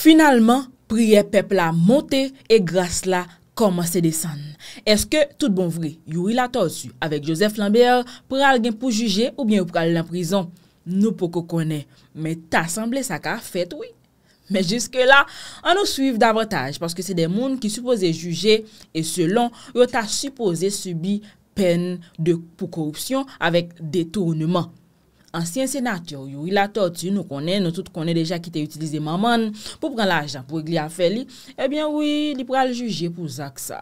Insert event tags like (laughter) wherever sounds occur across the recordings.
Finalman, priye pepla monte e grase la koman se desan. Eske tout bon vre, yow il a torsu, avek Josef Lambert, pral gen pou juje ou bien ou pral la prison, nou pou koko kone. Me tasemble sa ka fet, oui. Me juske la, an nou suiv davantage, paske se de moun ki supose juje e selon yow ta supose subi pen pou korupsyon avek detournman. Ansyen senatyo yu, yu la tot, yu nou konen, nou tout konen deja ki te utilize maman pou pran la ajan pou egli afe li, ebyen eh wii, li pou al juje pou zak sa.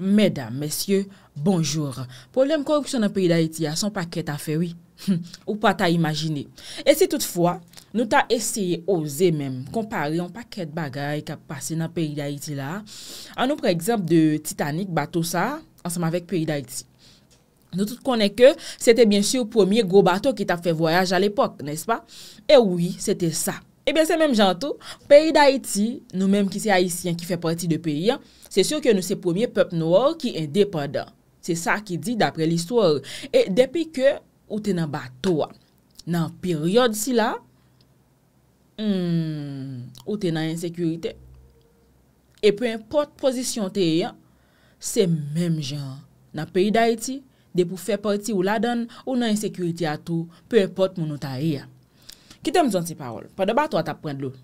Medan, mesye, bonjour. Problem korupsyon nan peyi da iti, a son paket afe wii, ou pa ta imagine. Ese toutfwa, nou ta eseye oze men, kompare yon paket bagay ka pase nan peyi da iti la, an nou pre egzamp de Titanic, Bato sa, anseman vek peyi da iti. Nou tout konen ke, sete bien sur pomiye go bato ki ta fe voyaj al epok, nespa? Eh e eh wii, sete sa. E ben se menm janto, peyi da iti, nou menm ki se haisyen ki fe parti de peyi an, se sur ke nou se pomiye pep nouor ki en depada. Se sa ki di dapre l'histoire. E depi ke ou te nan bato an, nan peryode si la, hmm, ou te nan ensekurite. E pey import pozisyon te e yan, se menm janto, nan peyi da iti, de pou fè parti ou la dan ou nan yon sekuriti atou pou epote moun ou tari e ya kitem zon ti parol pa de batou atap prend lou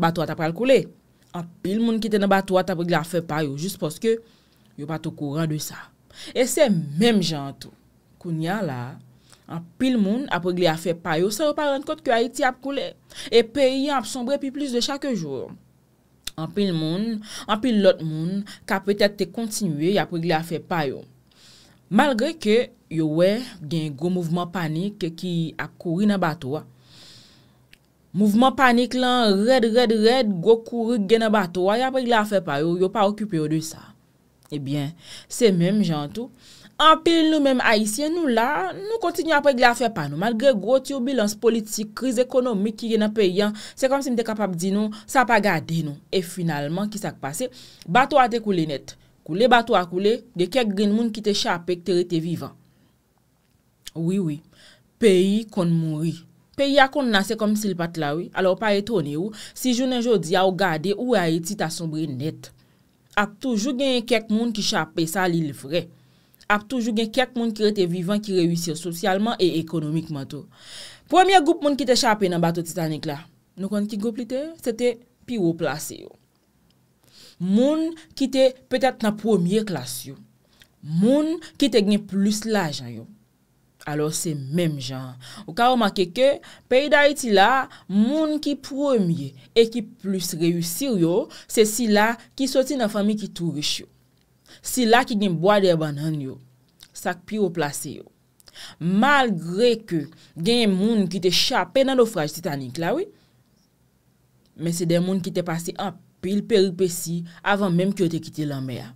batou atap pral koule apil moun kitene batou atap pregle a fè payou jist poske yon patou kou randou sa e se menm jantou koun ya la apil moun a pregle a fè payou sa reparen kote ki a iti ap koule e pe yon ap sombre pi plis de chake jor apil moun apil lot moun ka pwetet te kontinue yon pregle a fè payou Malgre ke yowè gen yon mouvman panik ki ak kouri nan bato wè, mouvman panik lan red, red, red, go kouri gen nan bato wè, yon apè yon la fè pa, yon pa okupè yon de sa. Ebyen, eh se mèm jantou, anpil nou mèm haisyen nou la, nou kontinyan apè yon la fè pa nou, malgre gwo ti yon bilans politik, kriz ekonomik ki gen apè yon, se kom si mte kapap di nou, sa pa gadi nou. E finalman, ki sa kpase, bato wè te koulè nette. Koule batou akoule, de kek grin moun ki te chapèk te rete vivan. Ouwi ouwi, peyi kon mouri. Peyi akon nasè kom sil pat la ou, alo pa etone ou, si jounen jodi a ou gade ou a eti ta sombre net. Aptou jougen kek moun ki chapèk sa li l vre. Aptou jougen kek moun ki rete vivan ki rewisyon sosyalman e ekonomikman to. Premier goup moun ki te chapèk nan batou titanik la, nou kon ki goup li te, se te pi ou plase yo. Moun ki te petat nan premier klas yo. Moun ki te genye plus la jan yo. Alo se menm jan. Ou ka ou mak eke, pey da iti la, moun ki premier e ki plus reyusir yo, se si la ki soti nan fami ki tou rish yo. Si la ki genye mboade e banan yo. Sak piro plase yo. Malgre ke genye moun ki te chapen nan do fraj titanik la we, me se de moun ki te pase ap. pi il peripe si avan menm ki yo te kite lanme ya.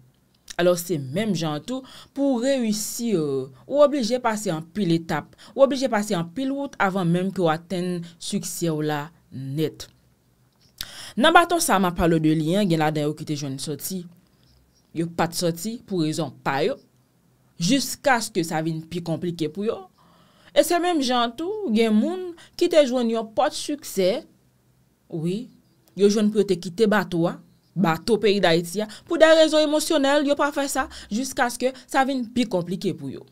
Alo se menm jan tou, pou reyusi yo, euh, ou oblije pase an pil etap, ou oblije pase an pil wout, avan menm ki yo aten suksye ou la net. Nan baton sa ma palo de liyan, gen la den yo ki te jwenn soti, yo pat soti, pou rezon payo, jiska se ke sa vin pi komplike pou yo, e se menm jan tou, gen moun ki te jwenn yo pat suksye, oui, Yo joun pou yo te kite bato a, bato peyi da iti a, pou de rezon emosyonel yo pa fe sa, jiska aske sa vin pi komplike pou yo.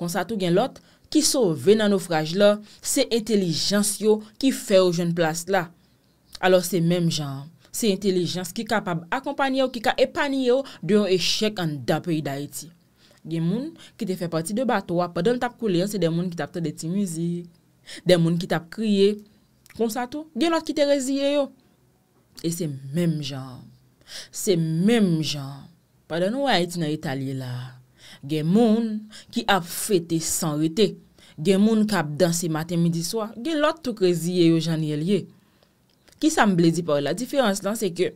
Konsatu gen lot, ki sou venan oufraj la, se entelijans yo ki fe ou joun plas la. Alo se mem jan, se entelijans ki kapab akompany yo, ki ka epani yo, diyon echek an da peyi da iti. Gen moun ki te fe pati de bato a, pa don tap koule, se den moun ki tap te de ti muzi. Den moun ki tap kriye. Konsatu gen lot ki te reziye yo. E se mèm jan, se mèm jan, padan ou a eti nan Italiye la, gen moun ki ap fete san rete, gen moun kap dansi maten midi swa, gen lot tou kreziye yo jan yelye. Ki sa mble di pa ou la, difyans lan se ke,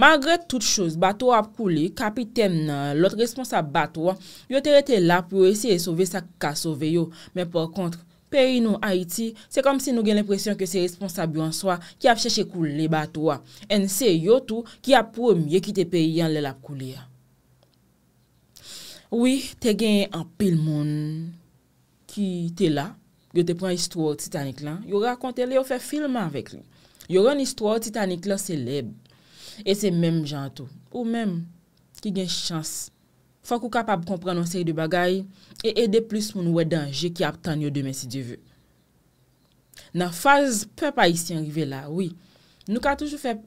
magre tout chouz, batou ap kouli, kapiten nan lot responsa batou, yo te rete la pou esye e sove sa ka sove yo, men po kontre, Peri nou Haiti, se kom si nou gen l'impresyon ke se responsab yon swa ki ap chèche koule batwa. En se yotou ki ap pwom ye ki te peri yon lèl ap koule ya. Ouye, te gen an pel moun ki te la, yo te pren istor Titanik lan, yo rakonte le, yo fe filman vek le. Yo ren istor Titanik lan seleb, e se menm jantou, ou menm ki gen chansi. Fwa kou kapab kompren an seri de bagay e ede plis moun wè danje ki ap tan yo demen si di vè. Nan faz pep Haitien rive la, oui, nou ka toujou fep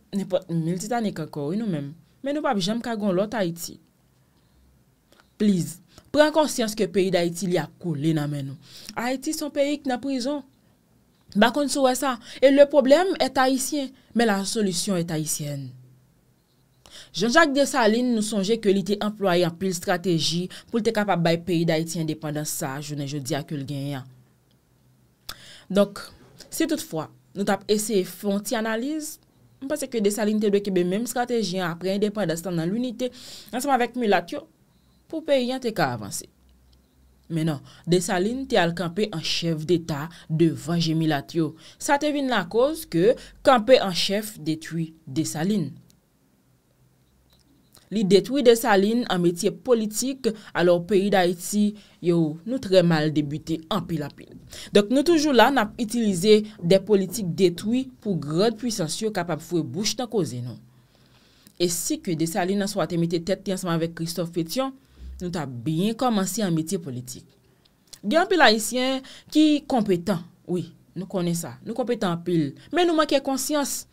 mil titanik akor, ou nou men, men nou pap jem kagon lot Haiti. Please, pren konsyans ke peyi d'Haiti li a koule nan men nou. Haiti son peyi k na prizon. Bakon souwe sa, e le problem et Haitien, men la solusyon et Haitienn. Jean-Jacques Dessalines nou sonje ke li te employe an pil strategi pou li te kap ap bay peyi da iti indepen dan sa, jounen je di akil gen yon. Donk, se toutfwa nou tap ese fon ti analize, mpase ke Dessalines te dwe kebe menm strategi an apre indepen dan stan nan l'unite, ansanman vek Milatyo, pou peyi yon te ka avanse. Menon, Dessalines te al kampe an chef deta devanje Milatyo. Sa te vin la koz ke kampe an chef detui Dessalines. Li detwi desaline an metye politik, alor peyi da iti yo nou tre mal debite an pil apil. Dok nou toujou la nan ap itilize de politik detwi pou grod pwisansyo kapap fwe bouch nan kozenon. E si ke desaline nan swa te mette tet kiansman vek Christophe Fethion, nou ta bien komanse an metye politik. Di an pil haisyen ki kompetan, oui, nou konen sa, nou kompetan an pil. Men nou manke konsyans,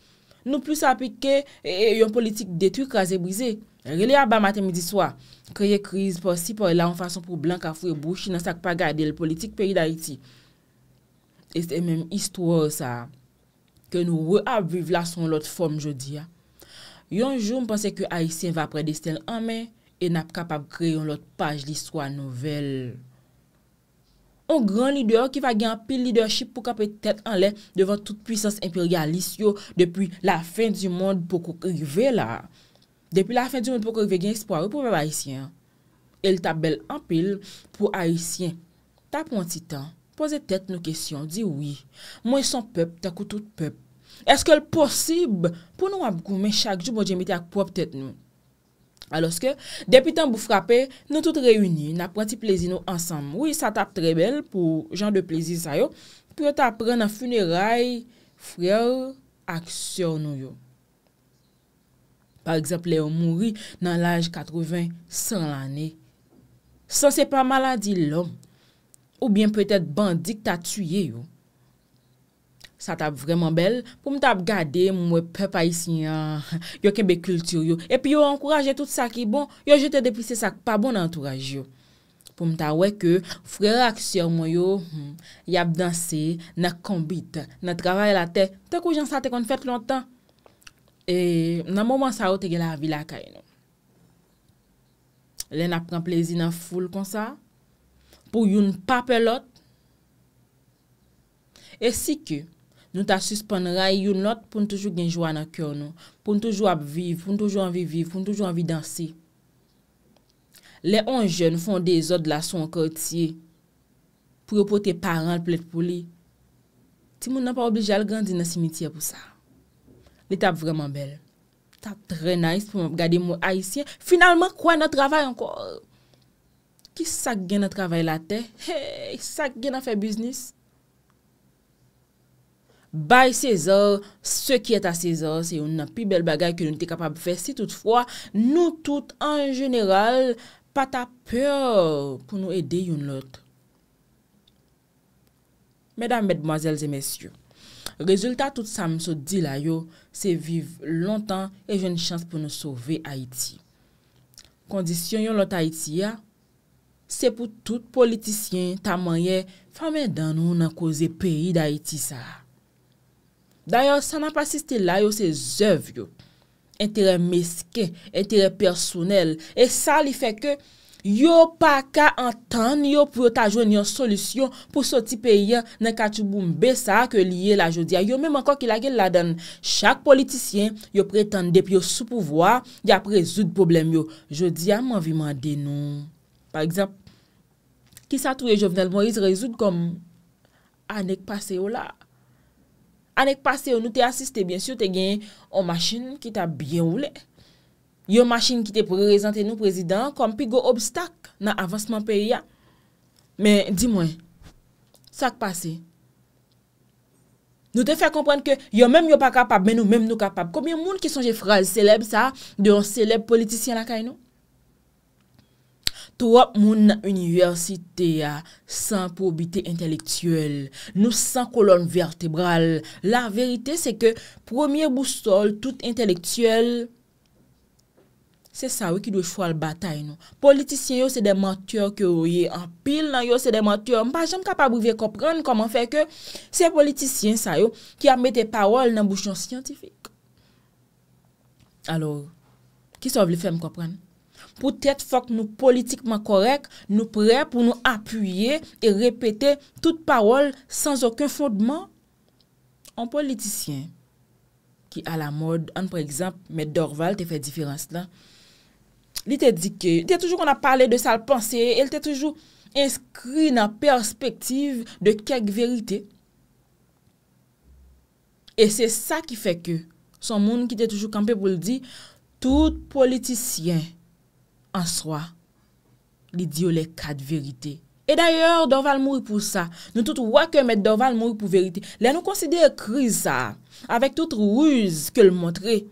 nou pwis apike yon politik detwi krasi brisek. Rile a ba maten midi swa, kreye kriz por si por la an fason pou blan ka fwe bouchi nan sak pa gade l politik peri da iti. E se menm istwo sa, ke nou wè ap vive la son lot form jodi ya. Yon joun mpense ke Aïsien va pre destel anmen, e nap kapap kreye yon lot paj li swa nouvel. O gran lider ki va gen apil lider ship pou kapet tèt an lè devan tout pwisans imperialist yo depi la fen di moun pou kou krive la. Depi la fin di moun pokor ve gen ekspo aro pou mwen bayisyen. El tabel anpil pou bayisyen. Ta pointi tan, pose tet nou kesyon, di oui. Mwen son pep, ta koutout pep. Eske l posib pou nou ap goumen chak jou bon jemite ak pop tet nou. Aloske, depi tan bou frape, nou tout reyouni, na pointi plezi nou ansam. Oui, sa tap trebel pou jan de plezi sayo. Pyo ta apren nan funeray, frer ak syo nou yo. Par ekseple yo mouri nan lage 80, 100 l ane. So se pa maladi lo, ou bien pwetet bandik ta tuyye yo. Sa tab vreman bel, pou mta ap gade mwen pepa isi yo kebe kultur yo. E pi yo ankoraje tout sa ki bon, yo jete depise sa pa bon anturaj yo. Pou mta weke, fwere ak sya mwen yo, hmm, yab danse, na kombit, na travay la te. Te kou jan sa te kon fèt lontan? E nan mouman sa ou te gela a vilakay nou. Le nan pren plezi nan foul kon sa. Pou yon pape lot. E si ke nou ta suspon ray yon lot pou n toujou genjwa nan kyo nou. Pou n toujou ap viv, pou n toujou anvi viv, pou n toujou anvi dansi. Le on jen fonde zot la son kotye. Pou yo pou te paran plet pou li. Ti moun nan pa oblijal grandin nan simitye pou sa. Li tap vreman bel. Tap tre nice pou mwen gade mwen aisyen. Finalman kwa nan travay anko. Ki sak gen nan travay la te? Hey, sak gen nan fe biznis. Bay sezor, se ki et a sezor, se yon nan pi bel bagay ki yon te kapab fes, si toutfwa, nou tout an general pata peur pou nou ede yon lot. Medan bedmoazelze mesyou, Rezultat tout sa msou di la yo, se viv lontan e jen chans pou nou sove Haiti. Kondisyon yon lot Haiti ya, se pou tout politisyen, tamanyen, famen dan nou nan koze peyi d'Haiti sa. Da yo, sa nan pasiste la yo se zov yo, entere meske, entere personel, e sa li feke... Yo pa ka entan yo pou yo ta jwen yon solusyon pou so ti peye nan katou bou mbe sa ke liye la jodia. Yo menm ankon ki la gel la dan chak politisyen yo preten dep yo sou pouvoa ya prezout problem yo. Jodia man vi man denon. Par ekzap, ki sa touye Jovenel Moïse rezout kom anek pase yo la. Anek pase yo nou te asiste bien syo te gen yon masjin ki ta byen ou lek. yo machin ki te prezente nou prezident, kom pi go obstak nan avansman perya. Men, di mwen, sa k passe? Nou te fè komprende ke, yo menm yo pa kapab, men nou menm nou kapab. Komi moun ki sonje fraj seleb sa, deyon seleb politisyen la kay nou? Tou ap moun nan universite ya, san probite intelektuel, nou san kolon vertebral. La verite se ke, premier boussol tout intelektuel, pou moun, Se sa wè ki dwe fwa l batay nou. Politisyen yo se demantur ke ou ye ampil nan yo se demantur. Mpa jen mka pa bouve kopran koman fè ke se politisyen sa yo ki a mette parol nan bouchon siyantifik. Alors, ki sa wè li fè mkopran? Poutet fòk nou politikman korek, nou prè pou nou apuyye e repete tout parol san zokon fondman. An politisyen ki a la mod, an prekzap mette Dorval te fè difirans la. Li te di ke, li te toujou kon a pale de sal panse, e li te toujou inskri nan perspektiv de kek verite. E se sa ki fe ke, son moun ki te toujou kanpe pou li di, tout politisyen an soa li di yo le kat verite. E dayor, Dorval moui pou sa, nou tout wakè e met Dorval moui pou verite. Le nou konside kri sa, avèk tout rouz ke l montre,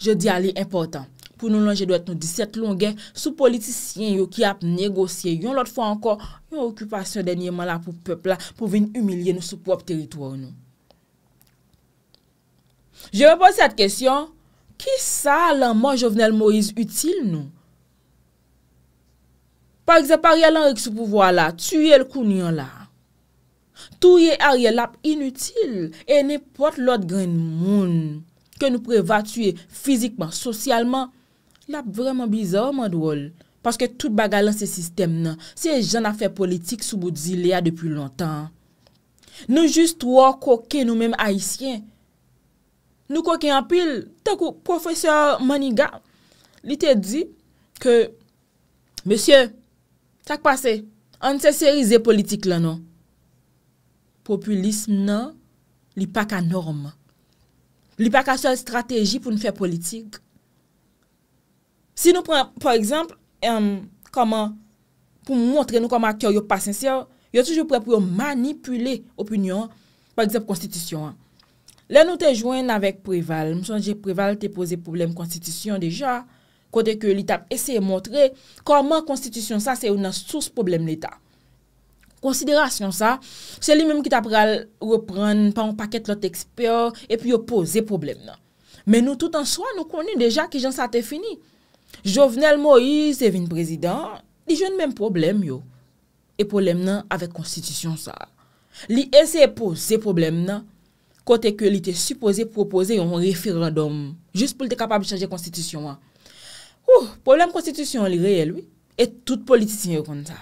je di a li importan. pou nou longe dwet nou diset longen sou politisyen yo ki ap negosye, yon lot fwa anko yon okupasyon denye man la pou pepl la pou vin umilye nou sou prop teritwou nou. Je repos set kesyon, ki sa lanman Jovenel Moïse util nou? Par eksepar yon lanrek sou pouvo la, tuye l koun yon la. Touye a rye lap inutil, e ne pot lot gren moun ke nou preva tue fizikman, sosyalman, La vreman bizar man dwol. Paske tout bagalan se sistem nan. Se jen a fe politik sou boudzi le a depi lontan. Nou jist wak koke nou menm haisyen. Nou koke an pil. Tek ou profeseur Maniga li te di ke Mese, chak pase, an se serize politik la nan. Populism nan li pa ka norma. Li pa ka sol strategi pou nou fe politik. Si nou pren, par exemple, pou mwontre nou kama kyo yon pasensyon, yon toujou pre pou yon manipule opinyon, par exemple, konstitusyon. Le nou te jwenn avèk Preval, msou anje Preval te pose problem konstitusyon deja, kote ke litap ese mwontre, koman konstitusyon sa se yon nan souse problem l'Etat. Konsiderasyon sa, se li mwem ki tap pral repren pan paket lot eksper, epi yo pose problem nan. Men nou tout an so, nou koni deja ki jan sa te fini. Jovenel Moïse, evin prezident, di joun menm problem yo. E problem nan avek konstitusyon sa. Li ese pose se problem nan, kote ke li te supose propose yon referandom, jist pou li te kapab chanje konstitusyon an. Ou, problem konstitusyon li reyel, oui, et tout politisyon yon konta.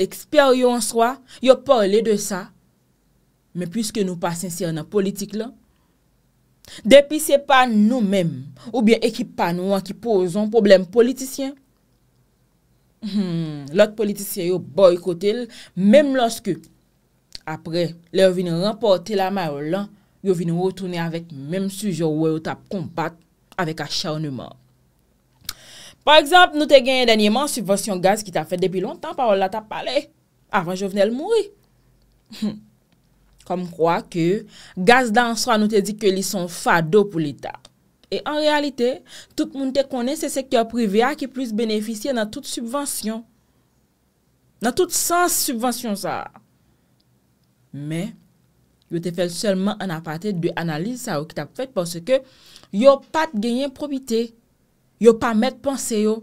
Eksper yo an swa, yo parle de sa, me pwiske nou pa sensyen nan politik lan, Depi se pa nou menm, oubyen ekip pa nou an ki pouzoun problem politisyen. Hmm, lot politisyen yo boykote l, menm loske. Apre, l yo vini rampote la ma yo lan, yo vini wotounen avet menm sujo woy yo tap kombat avik acharnouman. Par ekzamp, nou te genye denye man subvonsyon gaz ki ta fè depi lontan pa yo la tap pale, avan jo vnen el mouri. Hmm. Fòm kwa ke gaz dan so an nou te di ke li son fado pou l'Etat. E an realite, tout moun te konen se sekyo privé a ki plis benefisye nan tout subvensyon. Nan tout sens subvensyon sa. Men, yo te fel selman an apate de analize sa ou ki ta fet pwoske yo pat genyen probite. Yo pa met ponse yo.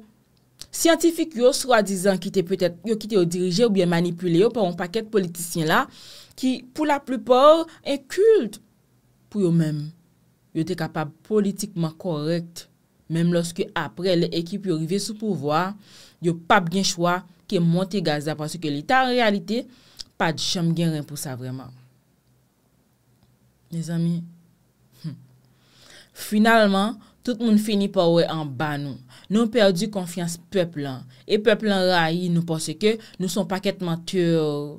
Siyantifik yo sou a dizan ki te peutet yo ki te yo dirije ou biye manipule yo pou yon paket politisyen la ki pou la plupor en kult pou yo men. Yo te kapab politikman korekt. Menm loske apre le ekip yo rive sou pouvoa, yo pap gen chwa ki monte Gaza pasi ke l'ita en realite pa di chanm gen ren pou sa vreman. Ne zami? Hmm. Finalman, tout moun fini pa wè an ban nou. Nou perdi konfians peplan. E peplan rayi nou porsè ke nou son paket manteur.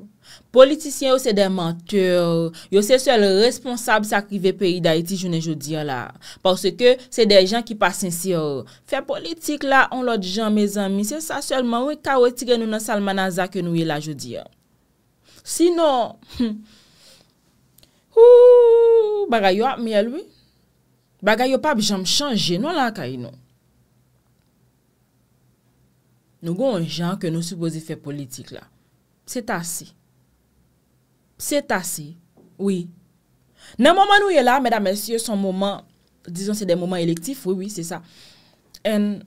Politisyen ou se de manteur. Yo se sel responsab sa krive peyi da iti jounen joudiyan la. Porsè ke se de jan ki pasensi ou. Fè politik la, on lò di jan, me zanmi. Se sa sel man wè ka wè tire nou nan salmanan zak yo nou yè la joudiyan. Sinon, (laughs) ou, bagay yo ap mi al wè. Bagay yo pa bi janm chanje, non non. nou la ka yi nou. Nou goun jan ke nou soubose fe politik la. Se tasi. Se tasi, oui. Nan mouman nou yon la, mèda mèsi, yon son mouman, dizon se den mouman elektif, oui, oui, se sa. En,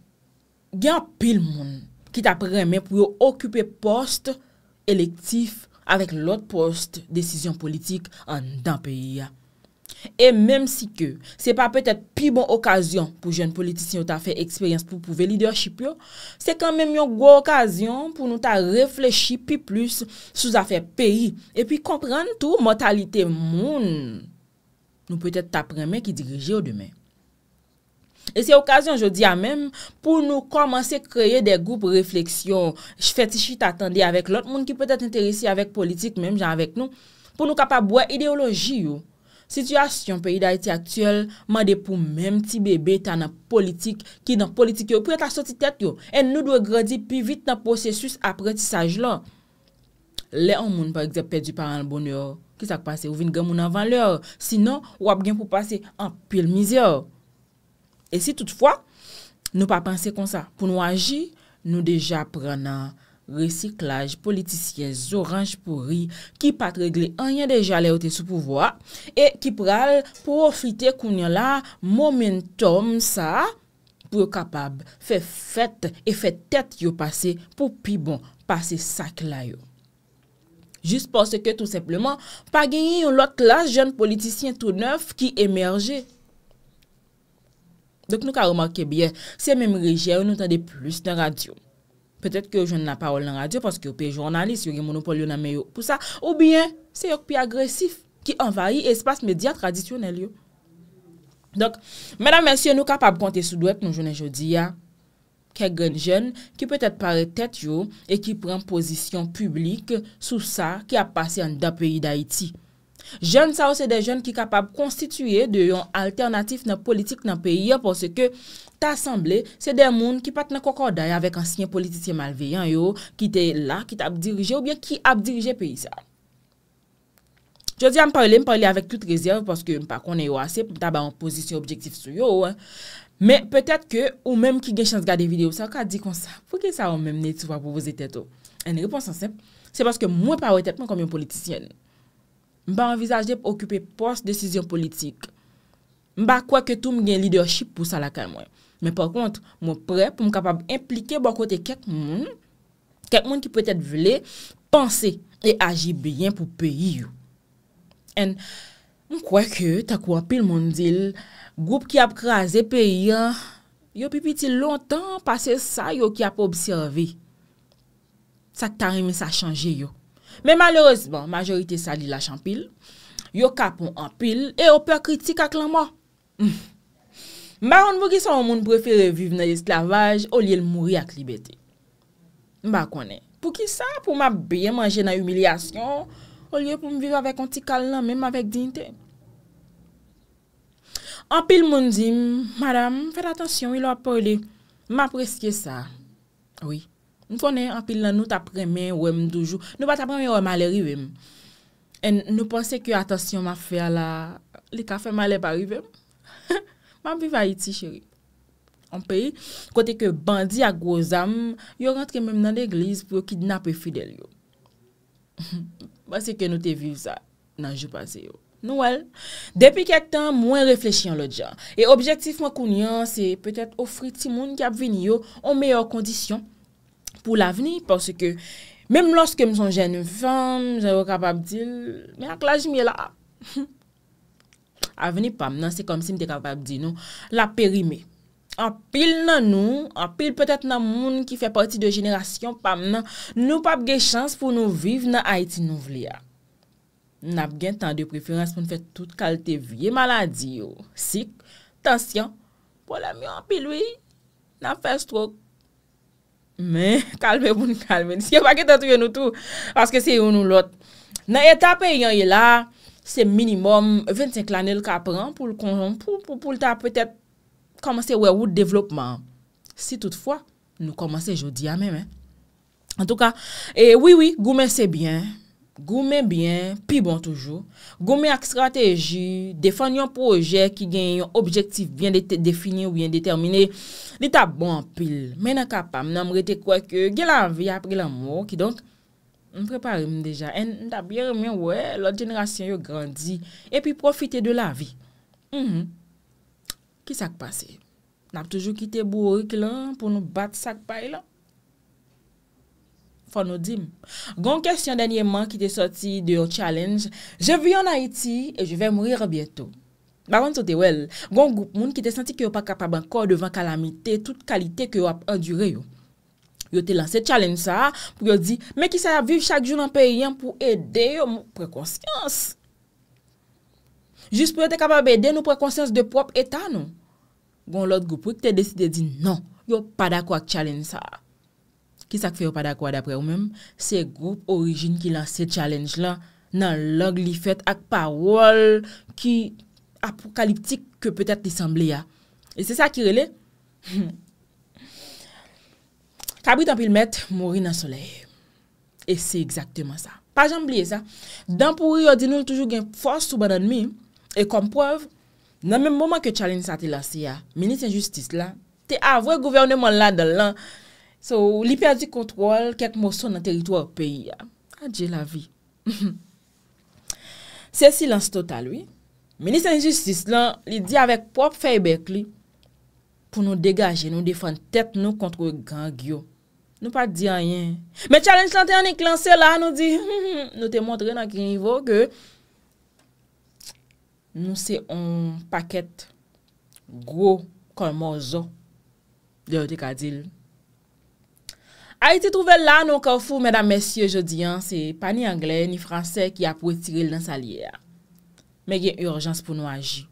gyan pil moun, ki ta premen pou yo okupe post elektif avèk lòt post desisyon politik an dan peyi ya. E menm si ke se pa petet pi bon okasyon pou jen politisyon ta fe eksperyans pou pouve lidership yo, se kan menm yon gwo okasyon pou nou ta reflechi pi plus sou za fe peyi. E pi kompren tou mortalite moun nou petet ta premen ki dirije ou demen. E se okasyon jodi a menm pou nou komanse kreye de goup refleksyon, ch fetishi ta tendi avek lot moun ki petet enteresi avek politik menm jan avek nou, pou nou kapabwa ideologi yo. Sityasyon pe idayeti aktyel, made pou mèm ti bebe ta nan politik ki nan politik yo pou yon ta soti tet yo. En nou dwe gradi pi vit nan posesus apretisaj la. Le an moun par eksept pe di paran bon yo, kisak pase ou vin gen moun avan lor, sinon wap gen pou pase an pil mizi yo. E si toutfwa, nou pa panse kon sa, pou nou aji, nou deja prana. resiklaj politisyez zoranj pou ri ki pat regle an yon deja le ote sou pouvoa e ki pral pou ofite koun yon la momentum sa pou yo kapab fe fet e fe tet yo pase pou pi bon pase sak la yo. Jis pwase ke tout sepleman pa genyi yon lot la joun politisyen tout neuf ki emerje. Dok nou ka remake bie se menm reje ou nou tade plus nan radyo. Petèt ke yon joun nan parol nan radyo, ponske yon pe jounanlis yon yon monopol yon nan meyo. Pousa, ou bien, se yon pi agresif ki envahi espas media tradisyonel yon. Donk, mena mensyen nou kapab kontesou dwek nou jounen jodi ya, ke gen joun ki petèt pare tèt yon e ki pren posisyon publik sou sa ki ap pase an da peyi da iti. Joun sa ou se de joun ki kapab konstituye de yon alternatif nan politik nan peyi ya, ponske ke ta asemble se den moun ki pat na koko daye avek ansinyen politisyen malveyan yo, ki te la, ki te ap dirije, ou bien ki ap dirije pe yisa. Je di a mparele, mparele avek tout rezerv, paske mpa konen yo asep, mta ba an posisyon objektif sou yo, me petet ke ou menm ki gen chans gade video sa, ka di kon sa, pouke sa ou menm ne tivwa pou voze teto? En reponsan sep, se paske mwen pa wetepman kom yon politisyen, mpa envizaje de pou okupe post-desisyon politik, mpa kwa ke tou mgen lideoship pou sa la kay mwen. Men par kont, mwen prep, mwen kapab implike bakote kek moun, kek moun ki pwetet vle, panse e aji byen pou peyi yo. En, mwen kweke, tak wapil moun dil, goup ki ap kreaze peyi yo, yo pipiti lontan pase sa yo ki ap obseve. Sa tarime sa chanje yo. Men malerez, bon, majorite sa li la chanpil, yo kapon anpil, e yo pe kritik ak la mwa. Mf! Mba konen pou ki sa ou moun prefere vive nan esklavaj ou liye l mouri ak libeti. Mba konen pou ki sa pou mba biye manje nan humilyasyon ou liye pou mbiye avèk onti kal nan mèm avèk dinte. Anpil moun di, madame, fèl atasyon, il wap orde, mba preske sa. Oui, mba konen anpil nan nou tapreme wèm doujou, nou batapreme wèm ale rivem. E nou pense ki atasyon mba fè ala, li kafe male parivem. (laughs) Mam viv (laughs) a iti, chéri. An peyi, kote ke bandi a gwo zam, yo rentre mem nan eglise pou yo kidnap e fidel yo. Basi ke nou te viv sa nan jou pase yo. Nou el, depi kek tan, mwen reflechyan lò djan. E objektifman kounyan, se peut-et ofri ti moun ki ap vini yo an meyo kondisyon pou l'aveni. Porsi ke, mem loske m son jen vèm, m zè yo kapab dil, mè ak la jmi la ap. Aveni pam nan, se kom si mte kapap di nou, la peri me. An pil nan nou, an pil petet nan moun ki fe parti de jenerasyon pam nan, nou pap ge chans pou nou vive nan Haiti nou vle ya. Nap gen tan de preferans pou nou fe tout kalte vie maladi yo. Sik, tansyon, pou la mwen an pil we, nan fe strok. Men, (laughs) kalme moun, kalme. Si yo waket an tou yon nou tou, paske se yon nou lot. Nan etape yon yon la... Se minimum 25 lanel ka pran pou l konjon, pou l ta pwetèp komanse wè wout devlopman. Si toutfwa, nou komanse jodi ya mè mè. En touka, wè wè, goume se byen, goume byen, pi bon toujou. Goume ak strategi, defan yon proje ki gen yon objektif vyen de defini ou yon determini. Li ta bon pil, mè nan kapam nan mwete kwa ke gen la vi apre gen la mwok ki donk Mpreparem deja, enda biyeremen wè, lò genrasyon yo grandi, e pi profite de la vi. Ki sak pase? Nap toujou kite bou orik lan pou nou bat sak pay lan? Fò nou dim. Gon kèsyon denye man ki te soti de yo challenge, je vi yon Haiti, e je ve mwire bieto. Ba wan sote wèl, gon goup moun ki te santi ki yo pa kapab ankor devan kalamite, tout kalite ki yo ap endure yo. Yo te lanse challenge sa, pou yo di, mè ki sa yaviv chak joun an pe yen pou ede, yo mou prekonsyans. Jus pou yo te kapab ede nou prekonsyans de prop etan nou. Gon lòt goupou ki te desi de di, nan, yo padakwa ak challenge sa. Ki sa kfe yo padakwa dapre ou mèm? Se goup ourijin ki lanse challenge la nan log li fet ak parol ki apokaliptik ke peutet disemble ya. E se sa ki rele? Hmm. (laughs) abritan pil met, mori nan soleye. E se exakteman sa. Pa jan bliye sa, dan pou yon di nou l toujou gen fos sou banan mi, e kompwav, nan men mouman ke challenge sa te lansi ya, menis en justis la, te avwe governman la dan lan, sou li perdi kontrol ket mouson nan teritwa ou peyi ya. Adje la (laughs) vi. Se silans total, menis en justis lan, li di avek prop feybek li, pou nou degaje, nou defan tet nou kontro gangyo. Nou pa di a yen. Men challenge lante an e klanser la, nou di, nou te montre nan ki nivou ge, nou se on paket gwo kon mozo de ou te kadil. A iti trouve la, nou ka oufou, mèdam, mèsyè, je di an, ah, se pa ni Anglè, ni Fransè, ki a pou etiril nan sa liye a. Men gen urjans pou nou aji.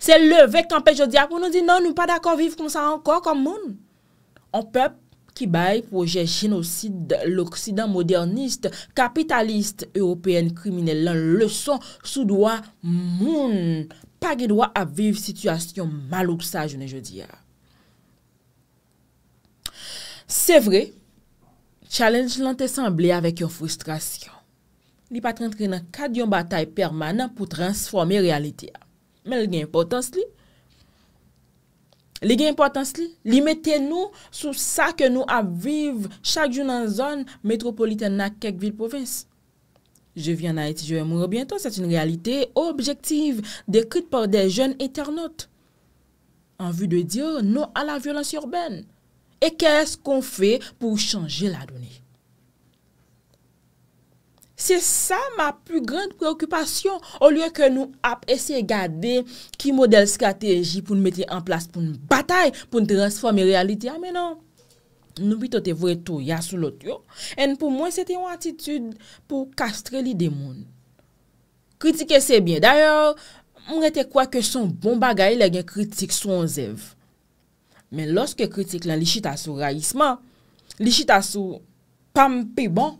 Se le vek kampè, je di an, pou nou di, nou, nou pa da kon viv kon sa an kon, kon moun. On pep, ki bay pouje genosid l'Oksidan modernist, kapitalist, européen krimine l'an lèson sou doa moun, pa ge doa ap viv situasyon malouk sa jounen je diya. Se vre, challenge l'antesamblé avèk yon frustrasyon. Li pat rentre nan kadyon batay permanent pou transforme realite ya. Mel gen impotans li, Li gen importans li? Li mette nou sou sa ke nou aviv chak joun an zon metropoliten na kek vil povins? Je vyan a eti, je mou re bientan, set yon realite objektiv dekrit par de joun eternot. An vu de diyo nou a la violans yorben. E ke es kon fe pou chanje la doni? Se sa ma plus grande preokupasyon ou lwe ke nou ap ese gade ki model strategi pou nou mette en plas pou nou batay, pou nou transforme realite. Ah, non. A menon, nou bitote vwetou ya sou lot yo en pou mwen se te yon atitude pou kastre li de moun. Kritike se bien. Daryor, mwen rete kwa ke son bon bagay lè gen kritik sou anzev. Men loske kritik lan lichita sou rayisman, lichita sou pampe bon,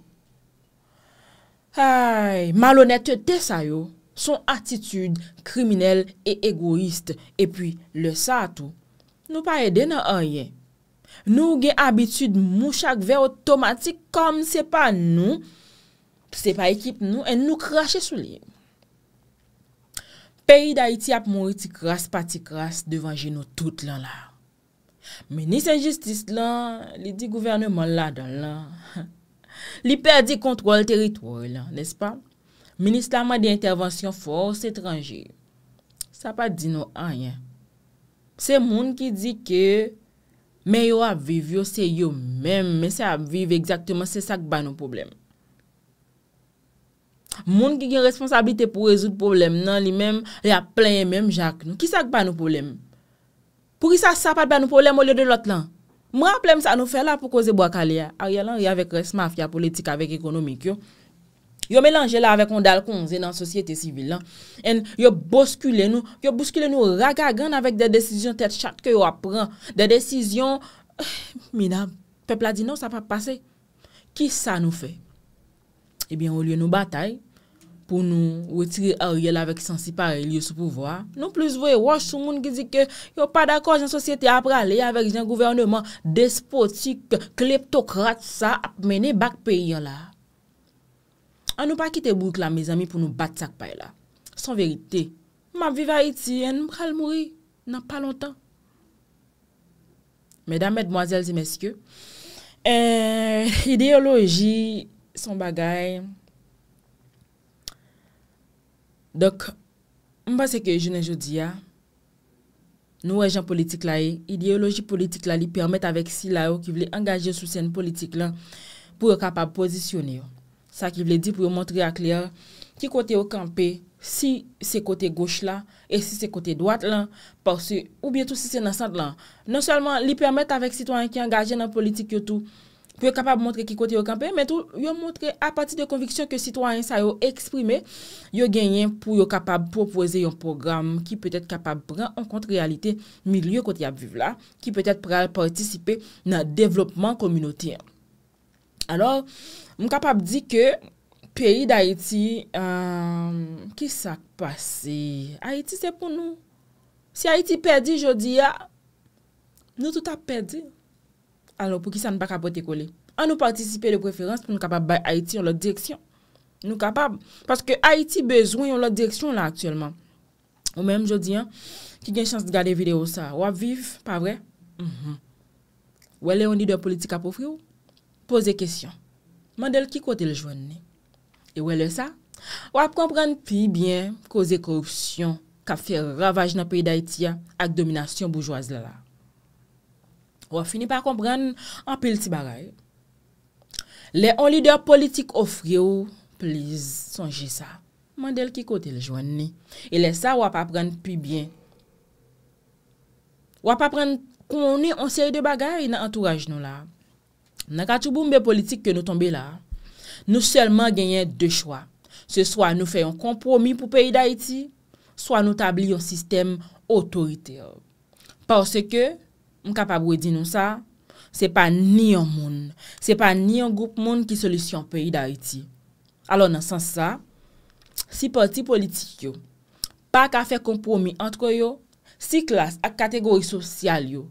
Ay, malonete te sayo, son atitude kriminelle e egoiste e pi le sa tou, nou pa ede nan a ye. Nou gen abitude mouchak ve otomatik kom se pa nou, se pa ekip nou en nou krashe sou li. Peyi da iti ap mori ti kras pa ti kras devanje nou tout lan la. Meni sen justis lan, li di gouvernement la dan lan. Li perdi kontrol teritwoy lan, nes pa? Ministra man di intervensyon force etranjil. Sa pa di nou anyen. Se moun ki di ke, men yo ap viv, yo se yo men, men se ap viv, egzakteman se sak ban nou problem. Moun ki gen responsabilite pou rezout problem nan, li men, li ap plenye men, jak nou, ki sak ban nou problem? Pou ki sa sak ban nou problem, ou li de lot lan? Nan, Mwa plem sa nou fè la pou koze bo akaliye. A rè lan rè avèk res mafya politik avèk ekonomik yo. Yo mélange la avèk on dal konze nan sosyete sivil lan. En yo boskule nou, yo boskule nou ragagan avèk de desisyon tet chat ke yo apren. De desisyon, (sighs) minam, pepl la di nou sa pa pase. Ki sa nou fè? Ebyen ou lye nou batay. pou nou wetire a ou yela vek sensipare liyo sou pouvoa. Non plouz vouye wosh sou moun ki di ke yo pa dakor jan sosyete apre ale avek jan gouvernement despotik, kleptokrat sa ap mene bak pe yela. An nou pa kite bouk la, me zami, pou nou bat sak pay e la. Son verite, ma viva iti en mkal mouri nan pa lontan. Medam, medmoazel, zemeske, eh, (laughs) ideoloji son bagay... Dok, mba se ke jounen jodi ya, nou rejan politik la e, ideoloji politik la li permette avek si la yo ki vle engaje sou sen politik la pou yo kapab posisyon yo. Sa ki vle di pou yo montre akler ki kote yo kampe si se kote goch la e si se kote dwat la, porsi ou bietou si se nasan la, non salman li permette avek sitwany ki engaje nan politik yo tou, pou yo kapab montre ki kote yo kampe, men tou yo montre a pati de konviksyon ke sitwany sa yo eksprime, yo genyen pou yo kapab propwese yon program ki pwede kapab bran an kontre realite mi liyo kote ya vive la, ki pwede pral partisipe nan devlopman kominoti an. Alors, m kapab di ke, peyi da Haiti, euh, ki sa pase? Haiti se pou nou. Si Haiti perdi jodi ya, nou tout a perdi. alo pou ki sa n pa kapote kole. An nou partisipe de preferans pou nou kapab bay Haïti yon lot direksyon. Nou kapab, paske Haïti bezoun yon lot direksyon la aktuelman. Ou mèm jodi an, ki gen chans de gade videyo sa, wap viv, pa vre? Wèle yon di de politika pou fri ou? Pose kesyon. Mandel ki kote le jwenni? E wèle sa, wap kompren pi biyen koze korupsyon ka fe ravaj nan peyi da Haïti ya ak dominasyon boujouaz la la. Ou a fini pa kompren anpil ti bagay. Le an lider politik ofri ou, pliz, sonji sa. Mandel ki kote ljouan ni. E le sa ou a pa pren pi bien. Ou a pa pren kou mouni an seri de bagay nan entourage nou la. Nan katou bou mbe politik ke nou tombe la, nou selman genyen de chwa. Se swa nou fè yon kompromi pou peyi da iti, swa nou tabli yon sistem otorite. Pase ke, M kapabwe di nou sa, se pa ni yon moun, se pa ni yon goup moun ki solusyon peyi da iti. Alon nan san sa, si parti politik yo, pa ka fe kompromi antre yo, si klas ak kategori sosyal yo,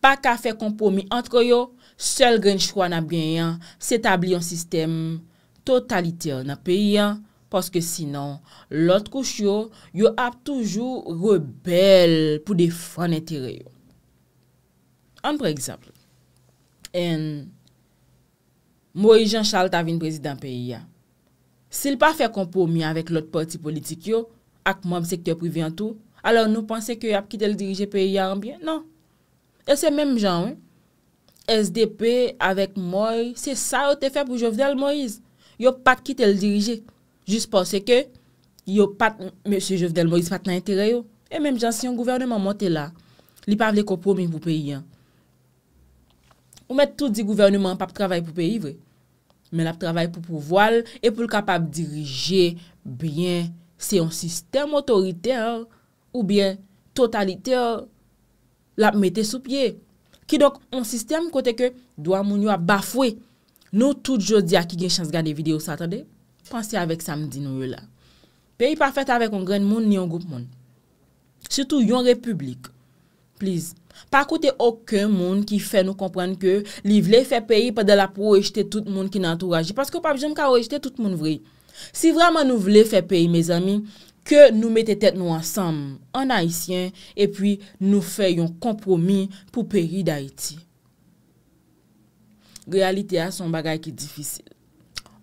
pa ka fe kompromi antre yo, sel gen chwa nan ben yon, se tabli yon sistem totaliter nan peyi yon, poske sinon, lot kouch yo, yo ap toujou rebel pou defran etere yo. An pre ekseple, en, Moïse Jean-Charles t'ave yon prezident pe yon, se l pa fe kompo mi anvek l ot parti politik yo, ak mwem sektor privi an tou, alor nou panse ke yon ap ki te l dirije pe yon, non. E se menm jan, SDP avek Moïse, se sa yo te fe pou Jovdel Moïse, yo pat ki te l dirije, jis panse ke, yo pat M. Jovdel Moïse pat nan entere yo, e menm jan, si yon gouvernement monte la, li pa vle kompo mi pou pe yon, Ou met tout di gouvernement pap travay pou pe yivre. Men ap travay pou pou voal e pou l kapap dirije bien se yon sistem otoriter ou bien totaliter lap mette sou pie. Ki dok, yon sistem kote ke, doa moun yo ap bafwe. Nou tout jodi a ki gen chans gade video satade, pansi avek samdi nou yo la. Pe yon pa fete avek yon gren moun ni yon goup moun. Soutou yon republik. Please, pa koute okè moun ki fè nou kompran ke li vle fè peyi pa de la pou rejte tout moun ki nan tou raji. Paske pa vje m ka rejte tout moun vre. Si vreman nou vle fè peyi, me zami, ke nou mette tèt nou ansam an haisyen e pi nou fè yon kompromi pou peyi d'Haïti. Realite a son bagay ki difisil.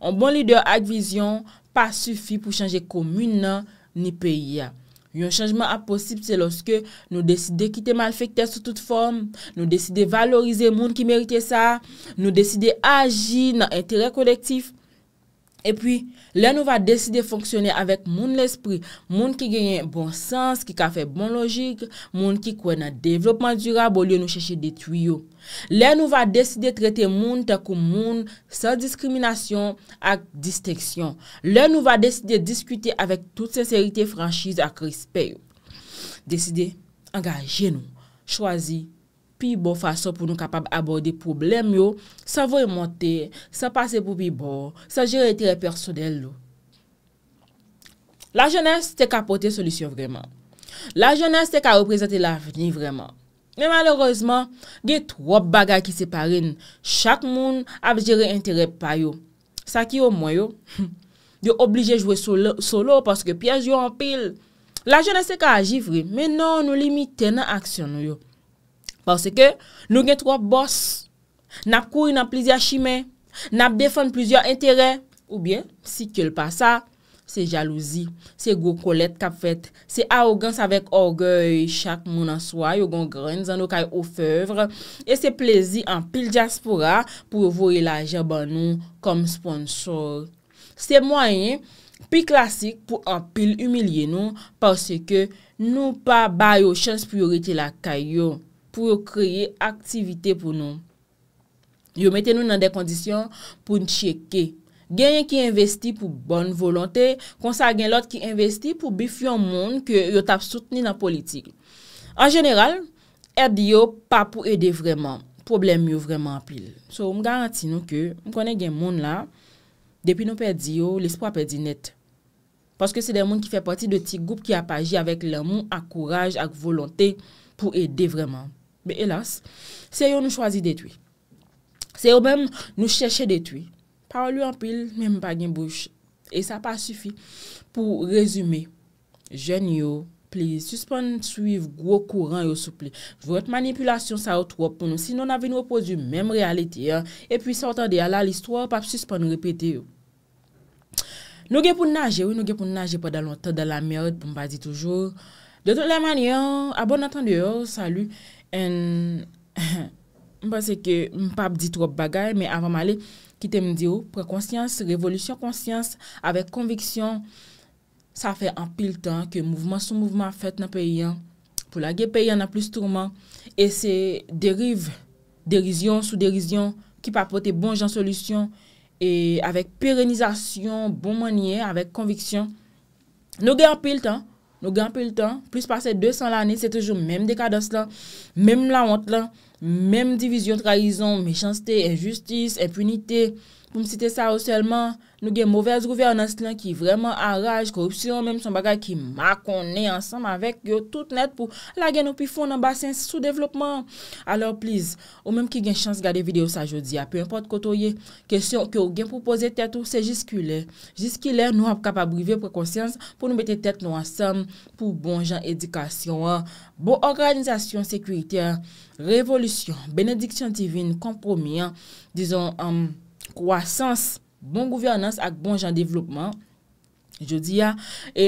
An bon lider ak vizyon pa sufi pou chanje komyna ni peyi a. Yon chanjman aposib se loske nou deside ki te malfekte sou tout form, nou deside valorize moun ki merite sa, nou deside aji nan entere kolektif, E pi, lè nou va deside fonksyonè avèk moun l'esprit, moun ki genyen bon sens, ki ka fè bon logik, moun ki kwen nan devlopman djura bo lè nou chèche de tuyo. Lè nou va deside tretè moun ta kou moun sa diskriminasyon ak disteksyon. Lè nou va deside diskute avèk tout sensèritè franjiz ak risper. Deside, angajè nou, chwazi. pi bon fason pou nou kapab abode problem yo, sa vo emote, sa pase pou pi bon, sa jere tere personel yo. La jenese te ka pote solisyon vreman. La jenese te ka reprezenti la vni vreman. Me malorozman, gey twop bagay ki separe, chak moun ap jere entere pa yo. Sa ki yo mwen (laughs) yo, yo oblije jwe solo paske piye yo anpil. La jenese te ka ajivri, menon nou limite nan aksyon yo. Parse ke nou gen tro ap bos, nap kouy nan plizya chimè, nap defon plizya interè, ou bien, si ke l pa sa, se jalouzi, se go kolet kap fet, se arogans avèk orgèy, chak moun an swa, yon gon gren, zan nou kay ofèvre, e se plizi an pil jaspora pou vore la jèban nou kom sponsor. Se mwayen, pi klasik pou an pil umilye nou, parse ke nou pa bayo chans priorite la kay yo. pou yo kreye aktivite pou nou. Yo mette nou nan de kondisyon pou n cheke. Gen yon ki investi pou bon volante, konsa gen lot ki investi pou bifyon moun ke yo tap soutni nan politik. An general, erdi yo pa pou ede vreman, problem yo vreman apil. So, m garanti nou ke, m konen gen moun la, depi nou perdi yo, l'espo apedi net. Paske se den moun ki fe pati de ti goup ki apaji avek lè moun akouraj ak volante pou ede vreman. Be elas, se yo nou chwazi detwi. Se yo bem nou chèche detwi. Parlu anpil, mèm pa gen bouch. E sa pa sufi pou rezume. Gen yo, please, suspon suyv gwo kouran yo souple. Vot manipulasyon sa yo twop pou nou. Sinon avi nou posy mèm reality ya. E pi sa otan de ala l'histoire, pap suspon nou repete yo. Nou gen pou nage, ou nou gen pou nage pa da lontan, da la mèrd, pou mbazi toujou. De tout le mani, a bon atan de yo, salu. (laughs) mpase ke mpap di trop bagay, me avan male, ki teme di ou, prekonsyans, revolutyon, konsyans, avek konviksyon, sa fe anpil tan, ke mouvman sou mouvman fet nan peyi an, pou la ge peyi an aplus tourman, e se deriv, derizyon, sou derizyon, ki pa apote bon jan solusyon, e avek perenizasyon, bon manye, avek konviksyon, nou ge anpil tan, anpil tan, Nou genpil tan, plus pase 200 l ane, se tejou menm dekados lan, menm la ont lan, menm divizyon traizon, mechansete, enjustise, epunite, pou msite sa ou selman. Nou gen mouvez rouve an anstilan ki vreman araj, korupsyon, menm son bagay ki makon ne ansanm avek yo tout net pou la gen nou pi fon nan basen sou devlopman. Alor pliz, ou menm ki gen chans gade video sa jodi ya, pe yon pot koto ye, kesyon ki ou gen pou pose tet ou se jiski le. Jiski le nou ap kapabrive prekonsyans pou nou bete tet nou ansanm pou bon jan edikasyon. Bo, organizasyon sekwite, revolusyon, benediksyon tivin, kompromi an, dizon, kouasans, Bon gouvernance ak bon jan devlopman, jodi ya,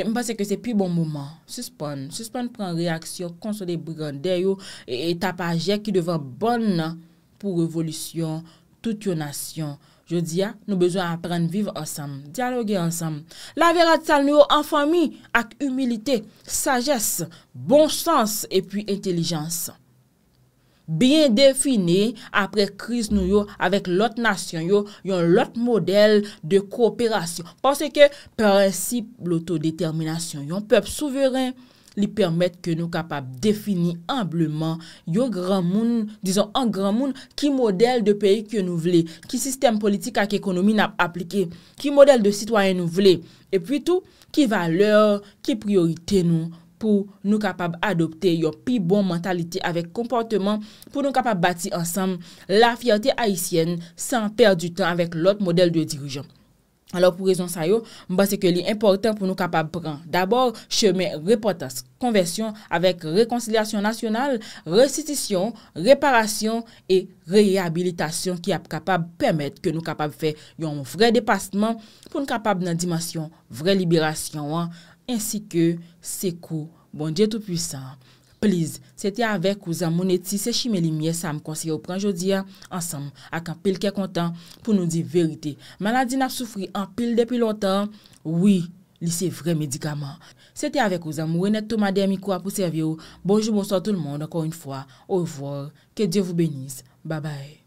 mpase ke se pi bon mouman. Suspon, suspon pren reaksyon, konsode brigande yo, et apaje ki devan bon nan pou revolisyon tout yo nasyon. Jodi ya, nou bezwen apren viv ansam, diyaloge ansam. La vera tsal nou an fami ak umilite, sages, bon sans epi intelijansan. Bien defini apre kriz nou yo avèk lot nasyon, yo yon lot model de kooperasyon. Pense ke prensip loto determinasyon, yon pep souveren li permèt ke nou kapap defini ambleman, yon gran moun, dizon an gran moun, ki model de peyi ke nou vle, ki sistem politik ak ekonomi na aplike, ki model de sitwayen nou vle, epi tout, ki valeur, ki priorite nou vle. pou nou kapab adopte yon pi bon mentalite avèk komportman pou nou kapab bati ansam la fiyante haisyen san per du tan avèk lot model de dirijan. Alors pou rezon sa yo, mba se ke li importan pou nou kapab pran. Dabor, chemè repotas, konvesyon avèk rekonsilyasyon nasyonal, resistisyon, reparasyon e reyabilitasyon ki ap kapab pèmet ke nou kapab fè yon vre depasman pou nou kapab nan dimasyon vre liberasyon an ansi ke seko bondye tout puisan. Please, sete avek ou zan moun eti sechi me li mie sa m konsye ou pran jodia ansam ak an pil ke kontan pou nou di verite. Maladi na soufri an pil depi lontan, oui, li se vre medikaman. Sete avek ou zan moun eti tou madè mikwa pou serve ou. Bonjou, bonsoy tout moun, akon yon fwa. Au revoir, ke Dieu vous bénisse. Ba bay.